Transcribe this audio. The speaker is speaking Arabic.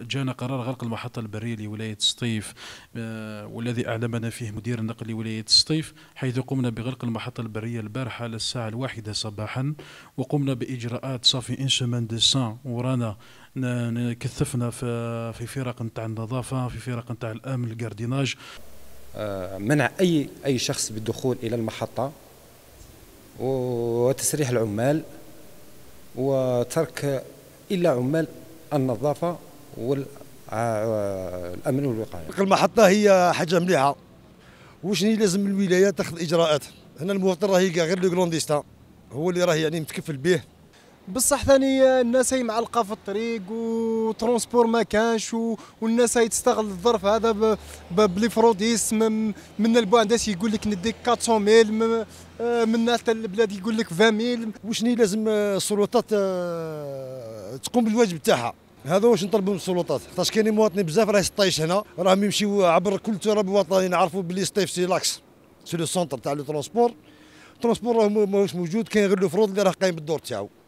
جانا قرار غلق المحطة البرية لولاية سطيف آه، والذي أعلمنا فيه مدير النقل لولاية سطيف حيث قمنا بغلق المحطة البرية البارحة على الساعة الواحدة صباحا وقمنا بإجراءات صافي إن ديسان ورانا كثفنا في فرق نتاع النظافة في فرق نتاع الأمن الكارديناج آه، منع أي أي شخص بالدخول إلى المحطة وتسريح العمال وترك إلا عمال النظافة والامن آه، آه، والوقايه. المحطه هي حاجه مليحه وشني لازم الولايه تاخذ اجراءات هنا المواطن راهي غير لو غرونديستا هو اللي راه يعني متكفل به بصح ثاني الناس هي معلقه في الطريق وترونسبور ما كانش والناس هي تستغل الظرف هذا بلي فروديس من, من البوانداس يقول لك نديك 400 ميل آه، من حتى البلاد يقول لك 20 ميل وشني لازم السلطات تقوم بالواجب تاعها هذا واش نطلبوا من السلطات حيتاش كاينين مواطنين بزاف راه يسطايش هنا راهم يمشيو عبر كل التراب الوطني نعرفوا بلي سطيف سي لاكس سي لو سونتر تاع لو ترونسبور الترونسبور راه ماهوش موجود كاين غير لو فروض اللي راه قايم بالدور تاعو